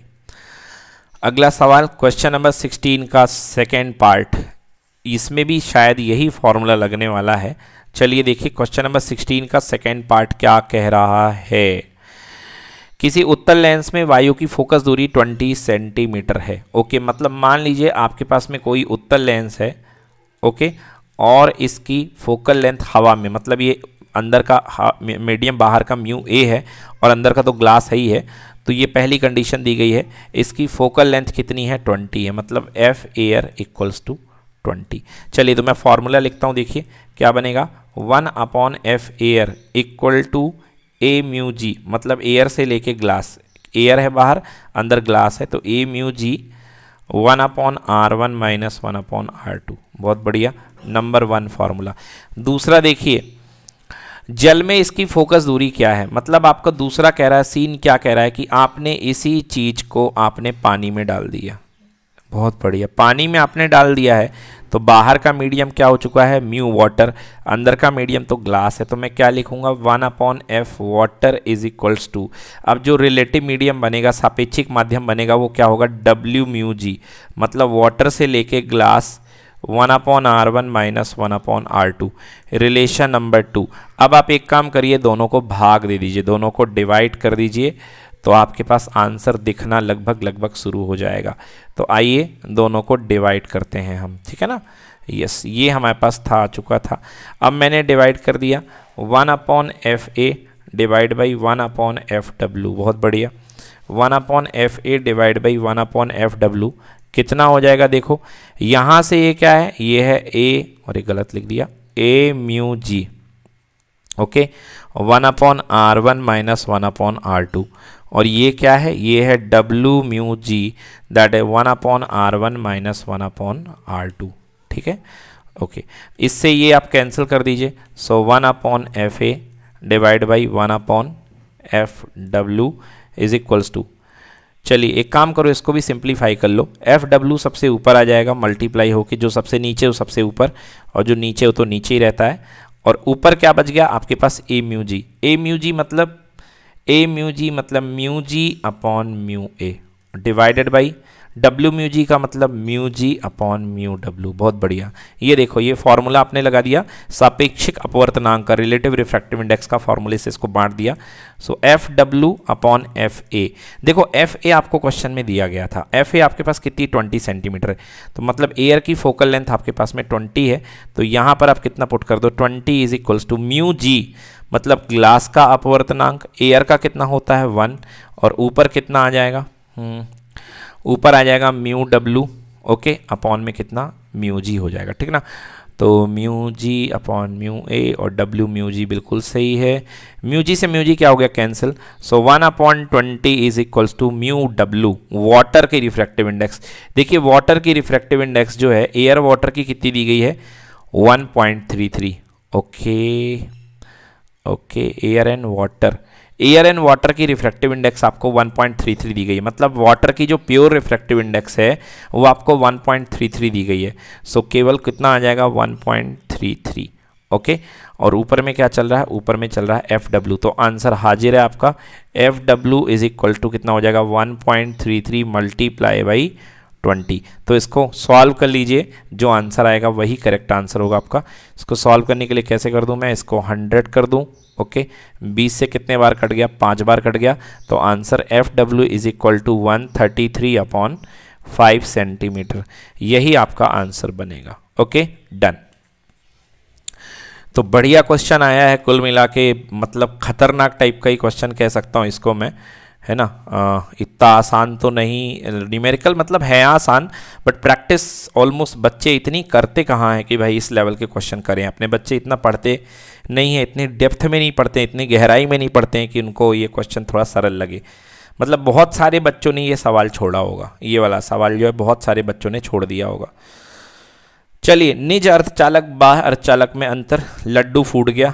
अगला सवाल क्वेश्चन नंबर 16 का सेकेंड पार्ट इसमें भी शायद यही फॉर्मूला लगने वाला है चलिए देखिए क्वेश्चन नंबर 16 का सेकेंड पार्ट क्या कह रहा है किसी उत्तर लेंस में वायु की फोकस दूरी 20 सेंटीमीटर है ओके मतलब मान लीजिए आपके पास में कोई उत्तर लेंस है ओके और इसकी फोकल लेंथ हवा में मतलब ये अंदर का मीडियम बाहर का म्यू ए है और अंदर का तो ग्लास है ही है तो ये पहली कंडीशन दी गई है इसकी फोकल लेंथ कितनी है ट्वेंटी है मतलब F air equals to twenty चलिए तो मैं फार्मूला लिखता हूँ देखिए क्या बनेगा one upon F air equal to A mu G मतलब एयर से लेके ग्लास एयर है बाहर अंदर ग्लास है तो A mu G one upon R one minus one upon R two बहुत बढ़िया नंबर वन फार्मूला दूसरा देखिए जल में इसकी फोकस दूरी क्या है मतलब आपका दूसरा कह रहा है सीन क्या कह रहा है कि आपने इसी चीज़ को आपने पानी में डाल दिया बहुत बढ़िया पानी में आपने डाल दिया है तो बाहर का मीडियम क्या हो चुका है म्यू वाटर अंदर का मीडियम तो ग्लास है तो मैं क्या लिखूंगा one upon F water is equals to अब जो रिलेटिव मीडियम बनेगा सापेक्षिक माध्यम बनेगा वो क्या होगा डब्ल्यू म्यू जी मतलब वाटर से लेके glass one upon R one minus one upon R two relation number two अब आप एक काम करिए दोनों को भाग दे दीजिए दोनों को डिवाइड कर दीजिए तो आपके पास आंसर दिखना लगभग लगभग शुरू हो जाएगा तो आइए दोनों को डिवाइड करते हैं हम ठीक है ना यस ये हमारे पास था आ चुका था अब मैंने डिवाइड कर दिया one upon F A divide by one upon F W बहुत बढ़िया one upon F A divide by one upon F W कितना हो जाएगा देखो यहाँ से ये क्या है ये है ए और ये गलत लिख दिया A mu G okay one upon R one minus one upon R two और ये क्या है ये है डब्ल्यू म्यू जी दैट है one upon R one minus one upon R two ठीक है ओके इससे ये आप कैंसिल कर दीजिए so one upon F A divide by one upon F W is equals to चलिए एक काम करो इसको भी सिंप्लीफाई कर लो एफ डब्ल्यू सबसे ऊपर आ जाएगा मल्टीप्लाई होकर जो सबसे नीचे हो सबसे ऊपर और जो नीचे हो तो नीचे ही रहता है और ऊपर क्या बच गया आपके पास ए म्यू जी ए म्यू जी मतलब ए म्यू जी मतलब mu G upon mu A divided by W mu G का मतलब mu G upon mu W बहुत बढ़िया ये देखो ये फॉर्मूला आपने लगा दिया सापेक्षिक अपवर्तनांक का रिलेटिव रिफ्रैक्टिव इंडेक्स का फॉर्मूले से इसको बांट दिया so F W upon F A देखो एफ ए आपको क्वेश्चन में दिया गया था एफ ए आपके पास कितनी ट्वेंटी सेंटीमीटर है तो मतलब एयर की फोकल लेंथ आपके पास में ट्वेंटी है तो यहाँ पर आप कितना पुट कर दो twenty is equals to mu G मतलब ग्लास का अपवर्तनांक एयर का कितना होता है वन और ऊपर कितना आ जाएगा हम्म, ऊपर आ जाएगा म्यू डब्लू ओके अपॉन में कितना म्यू जी हो जाएगा ठीक ना तो mu G upon mu A और डब्ल्यू म्यू जी बिल्कुल सही है म्यू जी से म्यू जी क्या हो गया cancel so one upon twenty is equals to mu W water की रिफ्रैक्टिव इंडेक्स देखिए वाटर की रिफ्रैक्टिव इंडेक्स जो है एयर वाटर की कितनी दी गई है three okay okay air and water air and water की रिफ्रैक्टिव इंडेक्स आपको 1.33 दी गई है मतलब वाटर की जो प्योर रिफ्रैक्टिव इंडेक्स है वो आपको 1.33 दी गई है सो so, केवल कितना आ जाएगा 1.33 ओके okay? और ऊपर में क्या चल रहा है ऊपर में चल रहा है एफ डब्ल्यू तो आंसर हाजिर है आपका F W is equal to कितना हो जाएगा one point three three multiply by twenty तो इसको सॉल्व कर लीजिए जो आंसर आएगा वही करेक्ट आंसर होगा आपका इसको सॉल्व करने के लिए कैसे कर दूँ मैं इसको हंड्रेड कर दूँ ओके बीस से कितने बार कट गया पाँच बार कट गया तो answer F W is equal to one thirty three upon five centimetre यही आपका आंसर बनेगा ओके डन तो बढ़िया क्वेश्चन आया है कुल मिला के मतलब खतरनाक टाइप का ही क्वेश्चन कह सकता हूँ इसको मैं है ना इतना आसान तो नहीं न्यूमेरिकल मतलब है आसान बट प्रैक्टिस ऑलमोस्ट बच्चे इतनी करते कहाँ हैं कि भाई इस लेवल के क्वेश्चन करें अपने बच्चे इतना पढ़ते नहीं है इतनी डेप्थ में नहीं पढ़ते इतनी गहराई में नहीं पढ़ते हैं कि उनको ये क्वेश्चन थोड़ा सरल लगे मतलब बहुत सारे बच्चों ने ये सवाल छोड़ा होगा ये वाला सवाल जो है बहुत सारे बच्चों ने छोड़ दिया होगा चलिए निज अर्थचालक अर्थ अर्थचालक में अंतर लड्डू फूट गया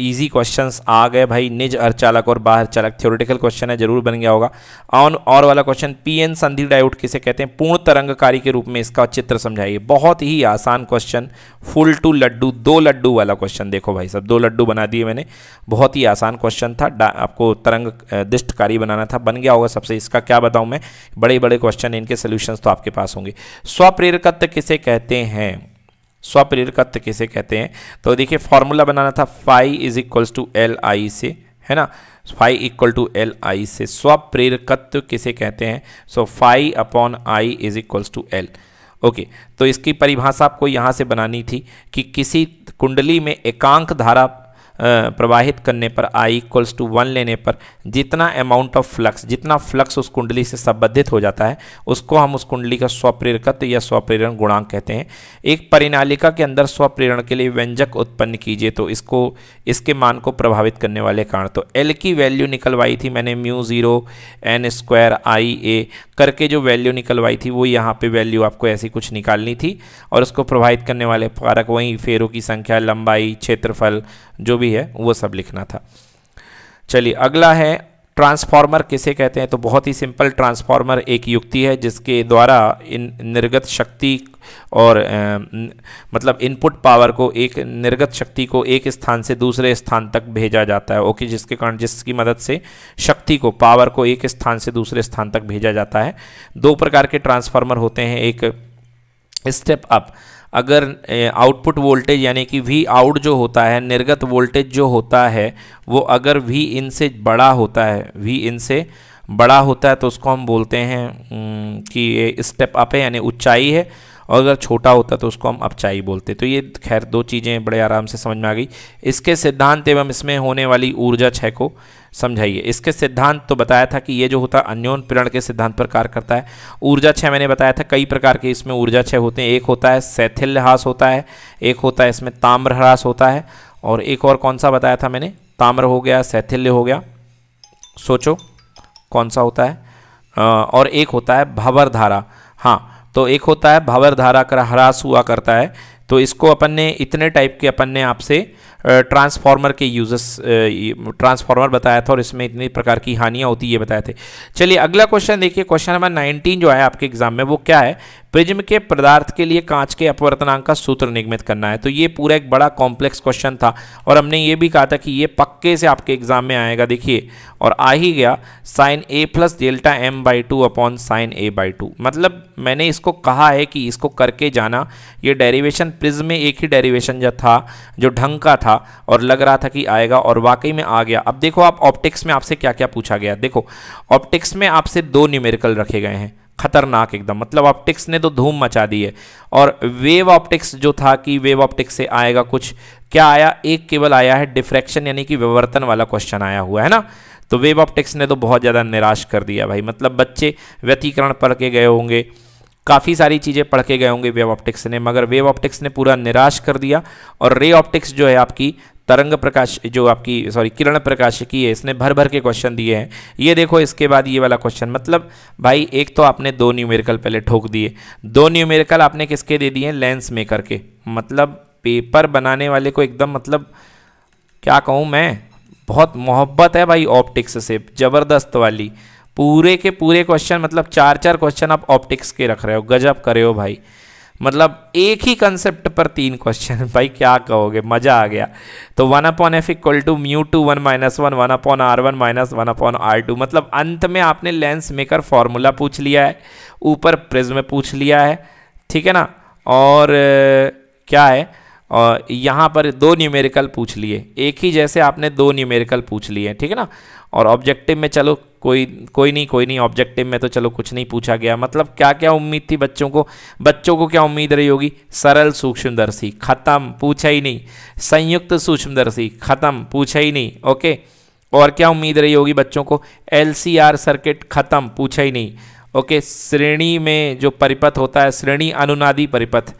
इजी क्वेश्चंस आ गए भाई निज अर्थचालक और बाहर चालक थ्योरेटिकल क्वेश्चन है जरूर बन गया होगा ऑन और वाला क्वेश्चन पीएन संधि डायोड किसे कहते हैं पूर्ण तरंगकारी के रूप में इसका चित्र समझाइए बहुत ही आसान क्वेश्चन फुल टू लड्डू दो लड्डू वाला क्वेश्चन देखो भाई सब दो लड्डू बना दिए मैंने बहुत ही आसान क्वेश्चन था आपको तरंग दिष्टकारी बनाना था बन गया होगा सबसे इसका क्या बताऊँ मैं बड़े बड़े क्वेश्चन इनके सोल्यूशन तो आपके पास होंगे स्वप्रेरकत्व किसे कहते हैं स्वप्रेरकत्व किसे कहते हैं तो देखिए फॉर्मूला बनाना था five is equals to L I से है ना five equal to L I से स्वप्रेरकत्व किसे कहते हैं so five upon I is equals to L okay तो इसकी परिभाषा आपको यहाँ से बनानी थी कि किसी कुंडली में एकांक धारा प्रवाहित करने पर आई इक्वल्स टू वन लेने पर जितना अमाउंट ऑफ फ्लक्स जितना फ्लक्स उस कुंडली से संबंधित हो जाता है उसको हम उस कुंडली का स्वप्रेरकत्व या स्वप्रेरण गुणांक कहते हैं एक परिणालिका के अंदर स्वप्रेरण के लिए व्यंजक उत्पन्न कीजिए तो इसको इसके मान को प्रभावित करने वाले कारण तो एल की वैल्यू निकलवाई थी मैंने mu zero N square I A करके जो वैल्यू निकलवाई थी वो यहाँ पे वैल्यू आपको ऐसी कुछ निकालनी थी और उसको प्रभावित करने वाले कारक वहीं फेरों की संख्या लंबाई क्षेत्रफल जो भी भी है वो सब लिखना था चलिए अगला है ट्रांसफार्मर किसे कहते हैं तो बहुत ही सिंपल ट्रांसफार्मर एक युक्ति है जिसके द्वारा इन निर्गत शक्ति और ए, मतलब इनपुट पावर को एक निर्गत शक्ति को एक स्थान से दूसरे स्थान तक भेजा जाता है ओके जिसके कारण जिसकी मदद से शक्ति को पावर को एक स्थान से दूसरे स्थान तक भेजा जाता है दो प्रकार के ट्रांसफार्मर होते हैं एक स्टेप अप अगर आउटपुट वोल्टेज यानी कि वी आउट जो होता है निर्गत वोल्टेज जो होता है वो अगर वी इन से बड़ा होता है वी इन से बड़ा होता है तो उसको हम बोलते हैं कि ये स्टेप अप है यानी ऊंचाई है और अगर छोटा होता तो उसको हम अपचाई बोलते तो ये खैर दो चीज़ें बड़े आराम से समझ में आ गई इसके सिद्धांत एवं इसमें होने वाली ऊर्जा छय को समझाइए इसके सिद्धांत तो बताया था कि ये जो होता है अन्योन प्रण के सिद्धांत पर कार्य करता है ऊर्जा छय मैंने बताया था कई प्रकार के इसमें ऊर्जा छय होते हैं एक होता है ह्रास होता है एक होता है इसमें ताम्र ह्रास होता है और एक और कौन सा बताया था मैंने ताम्र हो गया शैथिल्य हो गया सोचो कौन सा होता है और एक होता है भवर धारा हाँ तो एक होता है भावर धारा कर ह्रास हुआ करता है तो इसको अपन ने इतने टाइप के अपन ने आपसे ट्रांसफार्मर के यूजर्स ट्रांसफार्मर बताया था और इसमें इतनी प्रकार की हानियाँ होती है बताए थे चलिए अगला क्वेश्चन देखिए क्वेश्चन नंबर 19 जो है आपके एग्जाम में वो क्या है प्रिज्म के पदार्थ के लिए कांच के अपवर्तनांक का सूत्र निगमित करना है तो ये पूरा एक बड़ा कॉम्प्लेक्स क्वेश्चन था और हमने ये भी कहा था कि ये पक्के से आपके एग्जाम में आएगा देखिए और आ ही गया sine A plus delta M by two upon sine A by two मतलब मैंने इसको कहा है कि इसको करके जाना ये डेरिवेशन प्रिज्म में एक ही डेरिवेशन जो था जो ढंग का था और लग रहा था कि आएगा और वाकई में आ गया अब देखो आप ऑप्टिक्स में आपसे क्या क्या पूछा गया देखो ऑप्टिक्स में आपसे दो न्यूमेरिकल रखे गए हैं खतरनाक एकदम मतलब ऑप्टिक्स ने तो धूम मचा दी है और वेव ऑप्टिक्स जो था कि वेव ऑप्टिक्स से आएगा कुछ क्या आया एक केवल आया है डिफ्रैक्शन यानी कि विवर्तन वाला क्वेश्चन आया हुआ है ना तो वेव ऑप्टिक्स ने तो बहुत ज़्यादा निराश कर दिया भाई मतलब बच्चे व्यतीकरण पढ़ के गए होंगे काफ़ी सारी चीज़ें पढ़ के गए होंगे वेव ऑप्टिक्स ने मगर वेव ऑप्टिक्स ने पूरा निराश कर दिया और रे ऑप्टिक्स जो है आपकी तरंग प्रकाश जो आपकी सॉरी किरण प्रकाश की है इसने भर भर के क्वेश्चन दिए हैं ये देखो इसके बाद ये वाला क्वेश्चन मतलब भाई एक तो आपने दो न्यूमेरिकल पहले ठोक दिए दो न्यूमेरिकल आपने किसके दे दिए लेंस मेकर के मतलब पेपर बनाने वाले को एकदम मतलब क्या कहूँ मैं बहुत मोहब्बत है भाई ऑप्टिक्स से ज़बरदस्त वाली पूरे के पूरे क्वेश्चन मतलब चार चार क्वेश्चन आप ऑप्टिक्स के रख रहे हो गजब करे हो भाई मतलब एक ही कंसेप्ट पर तीन क्वेश्चन [laughs] भाई क्या कहोगे मज़ा आ गया तो one upon F equal to mu two one minus one one upon R one minus one upon R two मतलब अंत में आपने लेंस मेकर फॉर्मूला पूछ लिया है ऊपर प्रिज्म पूछ लिया है ठीक है ना और क्या है और यहाँ पर दो न्यूमेरिकल पूछ लिए एक ही जैसे आपने दो न्यूमेरिकल पूछ लिए ठीक है ना और ऑब्जेक्टिव में चलो कोई कोई नहीं कोई नहीं ऑब्जेक्टिव में तो चलो कुछ नहीं पूछा गया मतलब क्या क्या उम्मीद थी बच्चों को बच्चों को क्या उम्मीद रही होगी सरल सूक्ष्मदर्शी खत्म पूछा ही नहीं संयुक्त सूक्ष्मदर्शी खत्म पूछा ही नहीं ओके और क्या उम्मीद रही होगी बच्चों को एल सर्किट खत्म पूछा ही नहीं ओके श्रेणी में जो परिपथ होता है श्रेणी अनुनादी परिपथ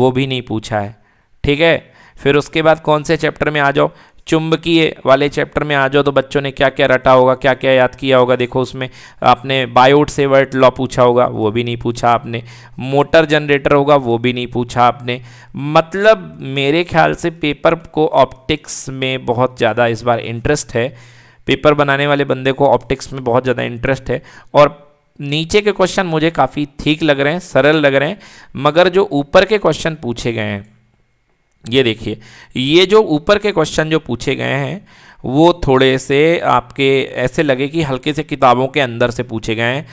वो भी नहीं पूछा है ठीक है फिर उसके बाद कौन से चैप्टर में आ जाओ चुंबकीय वाले चैप्टर में आ जाओ तो बच्चों ने क्या क्या रटा होगा क्या क्या याद किया होगा देखो उसमें आपने बायोट सेवर्ट लॉ पूछा होगा वो भी नहीं पूछा आपने मोटर जनरेटर होगा वो भी नहीं पूछा आपने मतलब मेरे ख्याल से पेपर को ऑप्टिक्स में बहुत ज़्यादा इस बार इंटरेस्ट है पेपर बनाने वाले बंदे को ऑप्टिक्स में बहुत ज़्यादा इंटरेस्ट है और नीचे के क्वेश्चन मुझे काफ़ी ठीक लग रहे हैं सरल लग रहे हैं मगर जो ऊपर के क्वेश्चन पूछे गए हैं ये देखिए ये जो ऊपर के क्वेश्चन जो पूछे गए हैं वो थोड़े से आपके ऐसे लगे कि हल्के से किताबों के अंदर से पूछे गए हैं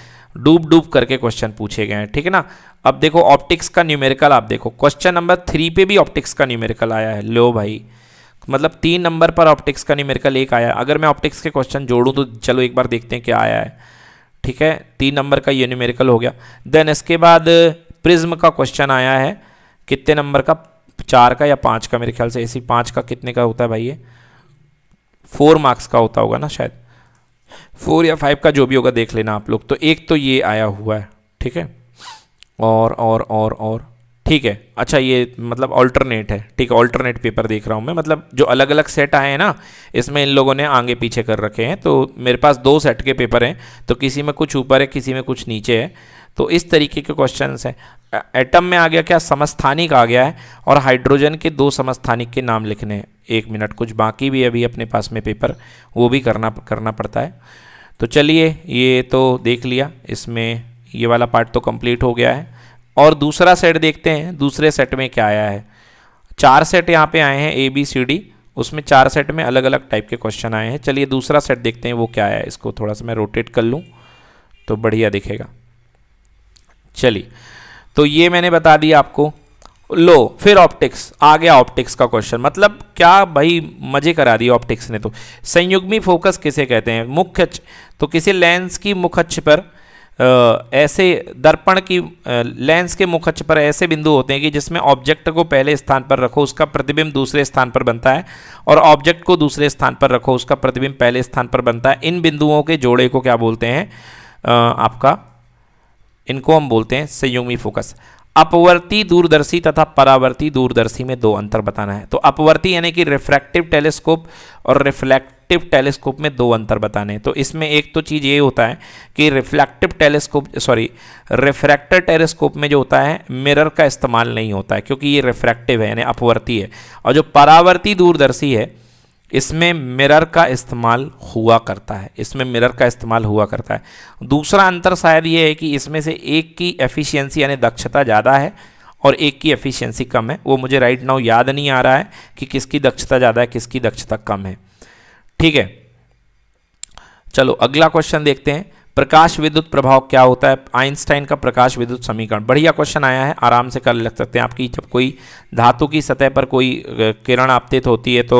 डूब डूब करके क्वेश्चन पूछे गए हैं ठीक है ना अब देखो ऑप्टिक्स का न्यूमेरिकल आप देखो क्वेश्चन नंबर थ्री पे भी ऑप्टिक्स का न्यूमेरिकल आया है लो भाई मतलब तीन नंबर पर ऑप्टिक्स का न्यूमेरिकल एक आया है अगर मैं ऑप्टिक्स के क्वेश्चन जोड़ूँ तो चलो एक बार देखते हैं क्या आया है ठीक है तीन नंबर का ये न्यूमेरिकल हो गया देन इसके बाद प्रिज्म का क्वेश्चन आया है कितने नंबर का चार का या पाँच का मेरे ख्याल से ऐसी पाँच का कितने का होता है भाई ये फोर मार्क्स का होता होगा ना शायद फोर या फाइव का जो भी होगा देख लेना आप लोग तो एक तो ये आया हुआ है ठीक है और और और और ठीक है अच्छा ये मतलब ऑल्टरनेट है ठीक है ऑल्टरनेट पेपर देख रहा हूँ मैं मतलब जो अलग अलग सेट आए हैं ना इसमें इन लोगों ने आगे पीछे कर रखे हैं तो मेरे पास दो सेट के पेपर हैं तो किसी में कुछ ऊपर है किसी में कुछ नीचे है तो इस तरीके के क्वेश्चन हैं एटम में आ गया क्या समस्थानिक आ गया है और हाइड्रोजन के दो समस्थानिक के नाम लिखने हैं एक मिनट कुछ बाकी भी अभी अपने पास में पेपर वो भी करना करना पड़ता है तो चलिए ये तो देख लिया इसमें ये वाला पार्ट तो कंप्लीट हो गया है और दूसरा सेट देखते हैं दूसरे सेट में क्या आया है चार सेट यहाँ पे आए हैं ए बी सी डी उसमें चार सेट में अलग अलग टाइप के क्वेश्चन आए हैं चलिए दूसरा सेट देखते हैं वो क्या आया है इसको थोड़ा सा मैं रोटेट कर लूँ तो बढ़िया दिखेगा चलिए तो ये मैंने बता दिया आपको लो फिर ऑप्टिक्स आ गया ऑप्टिक्स का क्वेश्चन मतलब क्या भाई मजे करा दिए ऑप्टिक्स ने तो संयुग्मी फोकस किसे कहते हैं मुख्य तो किसी लेंस की मुखच्छ पर आ, ऐसे दर्पण की आ, लेंस के मुखच्छ पर ऐसे बिंदु होते हैं कि जिसमें ऑब्जेक्ट को पहले स्थान पर रखो उसका प्रतिबिंब दूसरे स्थान पर बनता है और ऑब्जेक्ट को दूसरे स्थान पर रखो उसका प्रतिबिंब पहले स्थान पर बनता है इन बिंदुओं के जोड़े को क्या बोलते हैं आपका इनको हम बोलते हैं संयुग्मी फोकस अपवर्ती दूरदर्शी तथा परावर्ती दूरदर्शी में दो अंतर बताना है तो अपवर्ती यानी कि रिफ्रैक्टिव टेलीस्कोप और रिफ्लेक्टिव टेलीस्कोप में दो अंतर बताने हैं तो इसमें एक तो चीज़ ये होता है कि reflective telescope sorry refractor telescope में जो होता है मिरर का इस्तेमाल नहीं होता है क्योंकि ये रिफ्रैक्टिव है यानी अपवर्ती है और जो परावर्ती दूरदर्शी है इसमें मिरर का इस्तेमाल हुआ करता है इसमें मिरर का इस्तेमाल हुआ करता है दूसरा अंतर शायद ये है कि इसमें से एक की एफिशिएंसी यानी दक्षता ज़्यादा है और एक की एफिशिएंसी कम है वो मुझे राइट नाउ याद नहीं आ रहा है कि किसकी दक्षता ज़्यादा है किसकी दक्षता कम है ठीक है चलो अगला क्वेश्चन देखते हैं प्रकाश विद्युत प्रभाव क्या होता है आइंस्टाइन का प्रकाश विद्युत समीकरण बढ़िया क्वेश्चन आया है आराम से कर लग सकते हैं आपकी जब कोई धातु की सतह पर कोई किरण आपतित होती है तो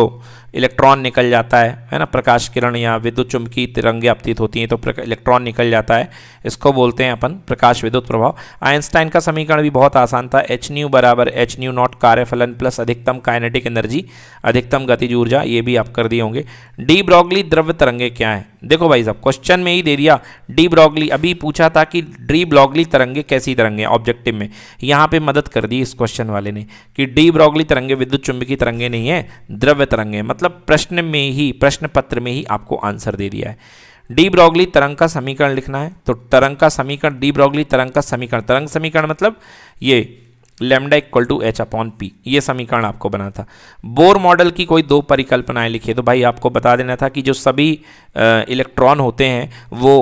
इलेक्ट्रॉन निकल जाता है है ना प्रकाश किरण या विद्युत चुंबकीय तिरंगे अपतीत होती हैं तो इलेक्ट्रॉन निकल जाता है इसको बोलते हैं अपन प्रकाश विद्युत प्रभाव आइंस्टाइन का समीकरण भी बहुत आसान था एच न्यू बराबर एच न्यू नॉट कार्यफलन प्लस अधिकतम काइनेटिक एनर्जी अधिकतम गतिज ऊर्जा ये भी आप कर दिए होंगे डी ब्रॉगली द्रव्य तरंगे क्या है देखो भाई साहब क्वेश्चन में ही दे दिया डी ब्रॉगली अभी पूछा था कि डी ब्रॉगली तरंगे कैसी तरंगे ऑब्जेक्टिव में यहाँ पे मदद कर दी इस क्वेश्चन वाले ने कि डी ब्रॉगली तरंगे विद्युत चुंबकीय तरंगे नहीं है द्रव्य तरंगे मतलब मतलब प्रश्न में ही प्रश्न पत्र में ही आपको आंसर दे दिया है डी ब्रॉगली तरंग का समीकरण लिखना है तो तरंग का समीकरण डी ब्रॉगली तरंग का समीकरण तरंग समीकरण मतलब ये lambda equal to H upon P ये समीकरण आपको बना था बोर मॉडल की कोई दो परिकल्पनाएं लिखिए तो भाई आपको बता देना था कि जो सभी इलेक्ट्रॉन होते हैं वो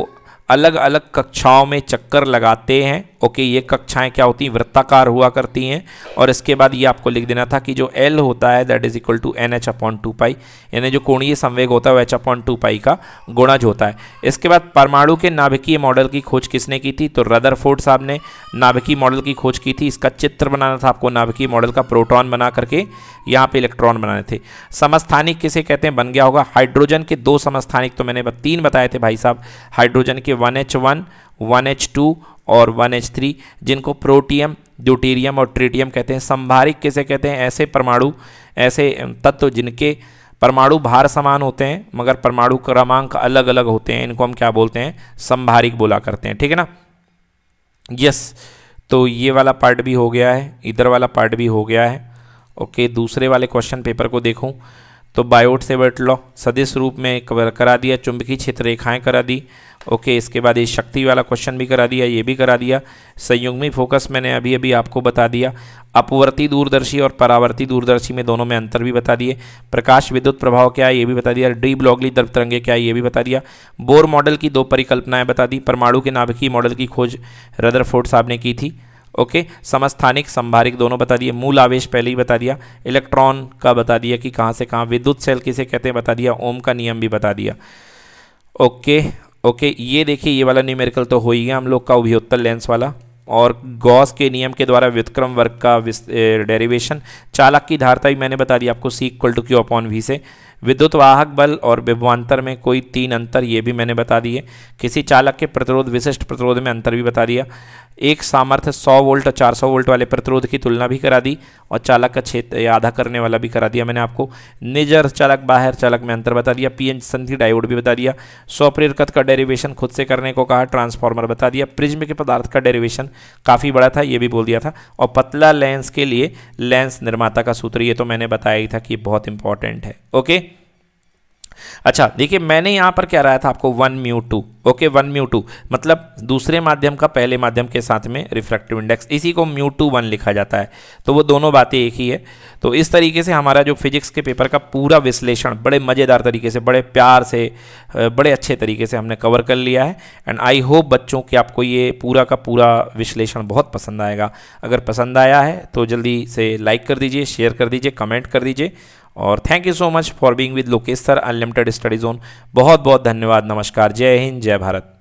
अलग अलग कक्षाओं में चक्कर लगाते हैं ओके ये कक्षाएं क्या होती हैं वृत्ताकार हुआ करती हैं और इसके बाद ये आपको लिख देना था कि जो एल होता है that is equal to N H upon two pi यानी जो कोणीय संवेग होता है वो एच अपॉन टू पाई का गुणज होता है इसके बाद परमाणु के नाभिकीय मॉडल की खोज किसने की थी तो फोर्ड साहब ने नाभिकीय मॉडल की खोज की थी इसका चित्र बनाना था आपको नाभिकीय मॉडल का प्रोटॉन बना करके यहाँ पे इलेक्ट्रॉन बनाने थे समस्थानिक किसे कहते हैं बन गया होगा हाइड्रोजन के दो समस्थानिक तो मैंने तीन बताए थे भाई साहब हाइड्रोजन के के 1H1, 1H2 और 1H3 जिनको प्रोटियम ड्यूटीरियम और ट्रिटियम कहते हैं संभारिक किसे कहते हैं ऐसे परमाणु ऐसे तत्व जिनके परमाणु भार समान होते हैं मगर परमाणु क्रमांक अलग अलग होते हैं इनको हम क्या बोलते हैं संभारिक बोला करते हैं ठीक है ना यस तो ये वाला पार्ट भी हो गया है इधर वाला पार्ट भी हो गया है ओके दूसरे वाले क्वेश्चन पेपर को देखूँ तो बायोट से बैठ लो सदिश रूप में करा दिया चुंबकीय क्षेत्र रेखाएं करा दी ओके इसके बाद ये शक्ति वाला क्वेश्चन भी करा दिया ये भी करा दिया संयुग्मी फोकस मैंने अभी अभी आपको बता दिया अपवर्ती दूरदर्शी और परावर्ती दूरदर्शी में दोनों में अंतर भी बता दिए प्रकाश विद्युत प्रभाव क्या है ये भी बता दिया डी ब्लॉगली दर्प तरंगे क्या है ये भी बता दिया बोर मॉडल की दो परिकल्पनाएँ बता दी परमाणु के नाभिकीय मॉडल की खोज रदरफोर्ड साहब ने की थी ओके समस्थानिक संभारिक दोनों बता दिए मूल आवेश पहले ही बता दिया इलेक्ट्रॉन का बता दिया कि कहाँ से कहाँ विद्युत सेल किसे कहते हैं बता दिया ओम का नियम भी बता दिया ओके ओके ये देखिए ये वाला न्यूमेरिकल तो हो ही गया हम लोग का उभियोत्तर लेंस वाला और गॉस के नियम के द्वारा व्युतक्रम वर्ग का डेरिवेशन चालक की धारता भी मैंने बता दी आपको C equal to Q upon V से विद्युत वाहक बल और विभवान्तर में कोई तीन अंतर ये भी मैंने बता दिए किसी चालक के प्रतिरोध विशिष्ट प्रतिरोध में अंतर भी बता दिया एक सामर्थ्य 100 वोल्ट और 400 वोल्ट वाले प्रतिरोध की तुलना भी करा दी और चालक का क्षेत्र आधा करने वाला भी करा दिया मैंने आपको निजर चालक बाहर चालक में अंतर बता दिया पी एन संधि डायोड भी बता दिया स्वप्रेरकत का डेरिवेशन खुद से करने को कहा ट्रांसफॉर्मर बता दिया प्रिज्म के पदार्थ का डेरिवेशन काफ़ी बड़ा था ये भी बोल दिया था और पतला लेंस के लिए लेंस निर्माता का सूत्र ये तो मैंने बताया ही था कि बहुत इंपॉर्टेंट है ओके अच्छा देखिए मैंने यहाँ पर क्या रहा था आपको one mu two okay one mu two मतलब दूसरे माध्यम का पहले माध्यम के साथ में रिफ्रैक्टिव इंडेक्स इसी को म्यू टू वन लिखा जाता है तो वो दोनों बातें एक ही है तो इस तरीके से हमारा जो फिजिक्स के पेपर का पूरा विश्लेषण बड़े मज़ेदार तरीके से बड़े प्यार से बड़े अच्छे तरीके से हमने कवर कर लिया है एंड आई होप बच्चों की आपको ये पूरा का पूरा विश्लेषण बहुत पसंद आएगा अगर पसंद आया है तो जल्दी से लाइक कर दीजिए शेयर कर दीजिए कमेंट कर दीजिए और thank you so much for being with Lokesh sir unlimited study zone बहुत बहुत धन्यवाद नमस्कार जय हिंद जय भारत